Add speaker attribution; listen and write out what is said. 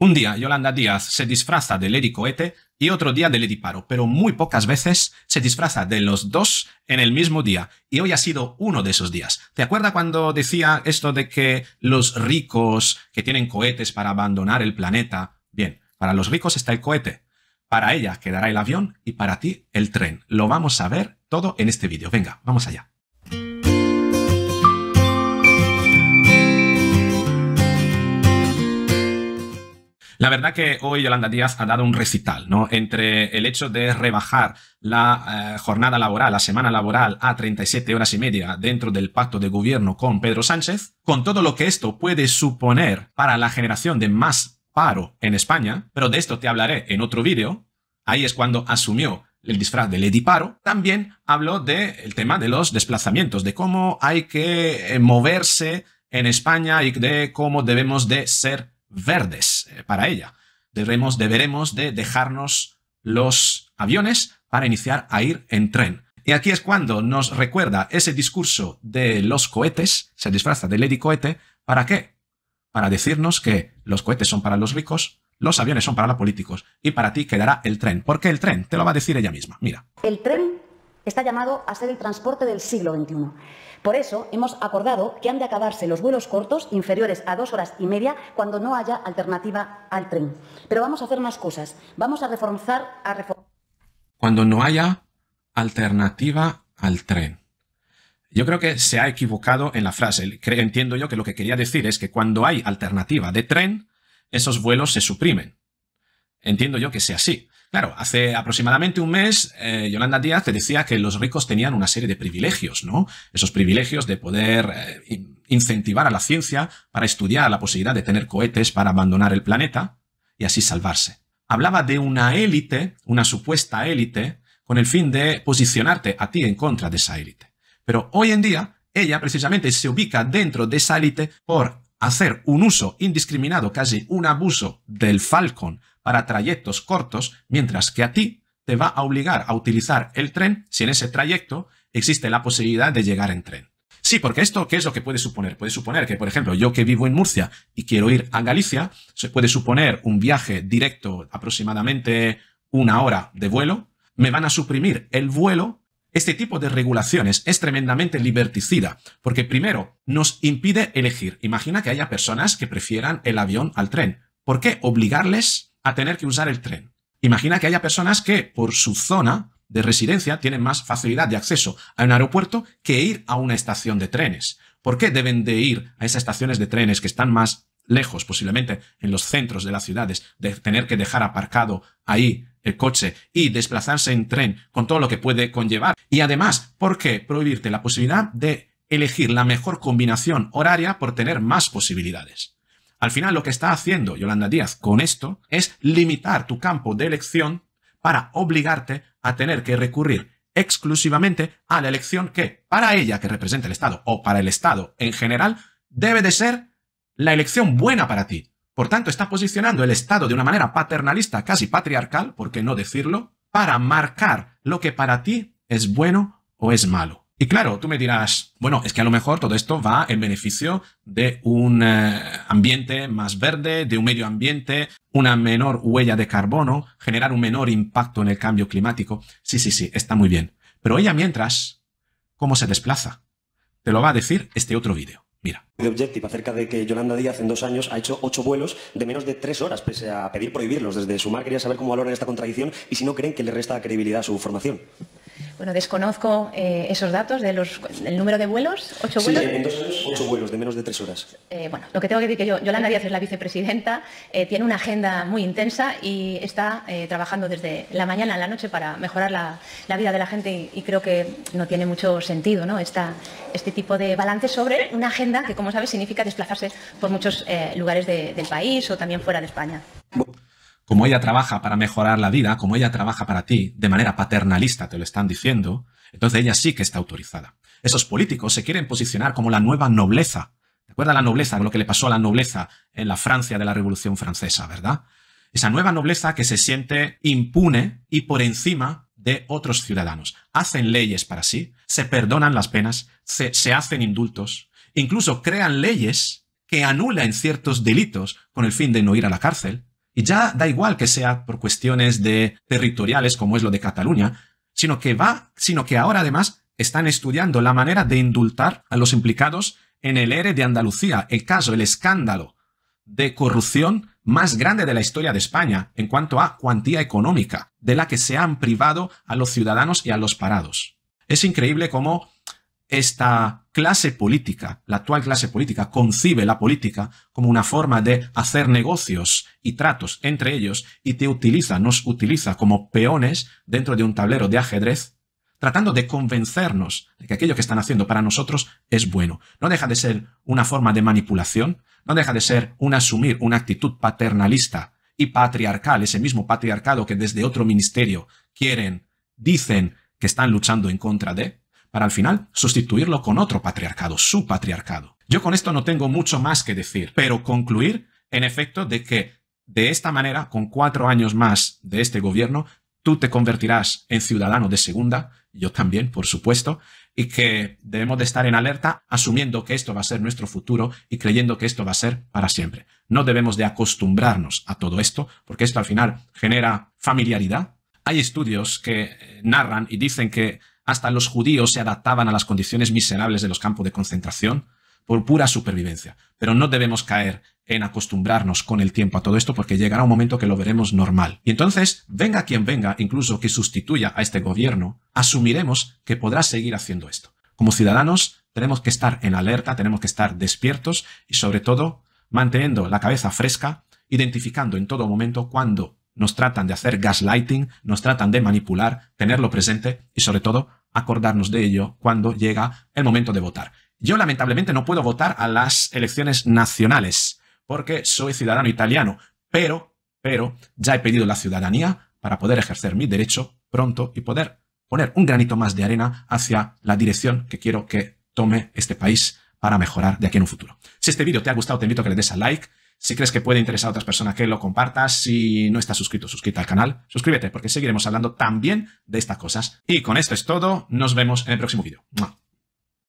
Speaker 1: Un día Yolanda Díaz se disfraza de Lady Cohete y otro día de Lady Paro, pero muy pocas veces se disfraza de los dos en el mismo día, y hoy ha sido uno de esos días. ¿Te acuerdas cuando decía esto de que los ricos que tienen cohetes para abandonar el planeta? Bien, para los ricos está el cohete, para ella quedará el avión y para ti el tren. Lo vamos a ver todo en este vídeo. Venga, vamos allá. La verdad que hoy Yolanda Díaz ha dado un recital, ¿no? Entre el hecho de rebajar la eh, jornada laboral, la semana laboral a 37 horas y media dentro del pacto de gobierno con Pedro Sánchez, con todo lo que esto puede suponer para la generación de más paro en España, pero de esto te hablaré en otro vídeo, ahí es cuando asumió el disfraz de Lady Paro, también habló del tema de los desplazamientos, de cómo hay que eh, moverse en España y de cómo debemos de ser verdes. Eh, para ella. deberemos de dejarnos los aviones para iniciar a ir en tren. Y aquí es cuando nos recuerda ese discurso de los cohetes, se disfraza de Lady Cohete, ¿para qué? Para decirnos que los cohetes son para los ricos, los aviones son para los políticos y para ti quedará el tren. ¿Por qué el tren? Te lo va a decir ella misma. Mira. El tren está llamado a ser el transporte del siglo XXI. Por eso hemos acordado que han de acabarse los vuelos cortos inferiores a dos horas y media cuando no haya alternativa al tren. Pero vamos a hacer más cosas. Vamos a reforzar a cuando no haya alternativa al tren. Yo creo que se ha equivocado en la frase. Entiendo yo que lo que quería decir es que cuando hay alternativa de tren, esos vuelos se suprimen. Entiendo yo que sea así. Claro, hace aproximadamente un mes, eh, Yolanda Díaz te decía que los ricos tenían una serie de privilegios, ¿no? Esos privilegios de poder eh, incentivar a la ciencia para estudiar la posibilidad de tener cohetes para abandonar el planeta y así salvarse. Hablaba de una élite, una supuesta élite, con el fin de posicionarte a ti en contra de esa élite. Pero hoy en día, ella precisamente se ubica dentro de esa élite por hacer un uso indiscriminado, casi un abuso del Falcon para trayectos cortos, mientras que a ti te va a obligar a utilizar el tren si en ese trayecto existe la posibilidad de llegar en tren. Sí, porque esto, ¿qué es lo que puede suponer? Puede suponer que, por ejemplo, yo que vivo en Murcia y quiero ir a Galicia, se puede suponer un viaje directo aproximadamente una hora de vuelo, me van a suprimir el vuelo. Este tipo de regulaciones es tremendamente liberticida, porque primero nos impide elegir. Imagina que haya personas que prefieran el avión al tren. ¿Por qué obligarles a tener que usar el tren. Imagina que haya personas que, por su zona de residencia, tienen más facilidad de acceso a un aeropuerto que ir a una estación de trenes. ¿Por qué deben de ir a esas estaciones de trenes que están más lejos, posiblemente en los centros de las ciudades, de tener que dejar aparcado ahí el coche y desplazarse en tren con todo lo que puede conllevar. Y además, ¿por qué prohibirte la posibilidad de elegir la mejor combinación horaria por tener más posibilidades? Al final lo que está haciendo Yolanda Díaz con esto es limitar tu campo de elección para obligarte a tener que recurrir exclusivamente a la elección que, para ella que representa el Estado o para el Estado en general, debe de ser la elección buena para ti. Por tanto, está posicionando el Estado de una manera paternalista, casi patriarcal, por qué no decirlo, para marcar lo que para ti es bueno o es malo. Y claro, tú me dirás, bueno, es que a lo mejor todo esto va en beneficio de un eh, ambiente más verde, de un medio ambiente, una menor huella de carbono, generar un menor impacto en el cambio climático. Sí, sí, sí, está muy bien. Pero ella mientras, ¿cómo se desplaza? Te lo va a decir este otro vídeo. Mira. De Objective acerca de que Yolanda Díaz en dos años ha hecho ocho vuelos de menos de tres horas, pese a pedir prohibirlos. Desde su mar, quería saber cómo valoran esta contradicción y si no creen que le resta credibilidad a su formación. Bueno, desconozco eh, esos datos de del número de vuelos, ocho vuelos. Sí, en dos ocho vuelos de menos de tres horas. Eh, bueno, lo que tengo que decir que yo, Yolanda Díaz es la vicepresidenta, eh, tiene una agenda muy intensa y está trabajando desde la mañana a la noche para mejorar la, vida de la gente y, creo que no tiene mucho sentido ¿no? este tipo de balance sobre una agenda que, como sabes, significa desplazarse por muchos lugares del país o también fuera de España como ella trabaja para mejorar la vida, como ella trabaja para ti, de manera paternalista te lo están diciendo, entonces ella sí que está autorizada. Esos políticos se quieren posicionar como la nueva nobleza. ¿Te acuerdas la nobleza, lo que le pasó a la nobleza en la Francia de la Revolución Francesa, verdad? Esa nueva nobleza que se siente impune y por encima de otros ciudadanos. Hacen leyes para sí, se perdonan las penas, se, se hacen indultos, incluso crean leyes que anulan ciertos delitos con el fin de no ir a la cárcel y ya da igual que sea por cuestiones de territoriales, como es lo de Cataluña, sino que va, sino que ahora además están estudiando la manera de indultar a los implicados en el ERE de Andalucía, el caso, el escándalo de corrupción más grande de la historia de España en cuanto a cuantía económica, de la que se han privado a los ciudadanos y a los parados. Es increíble cómo esta clase política, la actual clase política, concibe la política como una forma de hacer negocios y tratos entre ellos y te utiliza, nos utiliza como peones dentro de un tablero de ajedrez, tratando de convencernos de que aquello que están haciendo para nosotros es bueno. No deja de ser una forma de manipulación, no deja de ser un asumir una actitud paternalista y patriarcal, ese mismo patriarcado que desde otro ministerio quieren, dicen que están luchando en contra de, para al final sustituirlo con otro patriarcado, su patriarcado. Yo con esto no tengo mucho más que decir, pero concluir en efecto de que de esta manera, con cuatro años más de este gobierno, tú te convertirás en ciudadano de segunda, yo también, por supuesto, y que debemos de estar en alerta asumiendo que esto va a ser nuestro futuro y creyendo que esto va a ser para siempre. No debemos de acostumbrarnos a todo esto, porque esto al final genera familiaridad. Hay estudios que eh, narran y dicen que hasta los judíos se adaptaban a las condiciones miserables de los campos de concentración por pura supervivencia. Pero no debemos caer en acostumbrarnos con el tiempo a todo esto porque llegará un momento que lo veremos normal. Y entonces, venga quien venga, incluso que sustituya a este gobierno, asumiremos que podrá seguir haciendo esto. Como ciudadanos, tenemos que estar en alerta, tenemos que estar despiertos y sobre todo manteniendo la cabeza fresca, identificando en todo momento cuando nos tratan de hacer gaslighting, nos tratan de manipular, tenerlo presente y sobre todo acordarnos de ello cuando llega el momento de votar. Yo lamentablemente no puedo votar a las elecciones nacionales porque soy ciudadano italiano, pero, pero ya he pedido la ciudadanía para poder ejercer mi derecho pronto y poder poner un granito más de arena hacia la dirección que quiero que tome este país para mejorar de aquí en un futuro. Si este vídeo te ha gustado, te invito a que le des a like, si crees que puede interesar a otras personas que lo compartas, si no estás suscrito, suscríbete al canal, suscríbete porque seguiremos hablando también de estas cosas. Y con esto es todo, nos vemos en el próximo vídeo.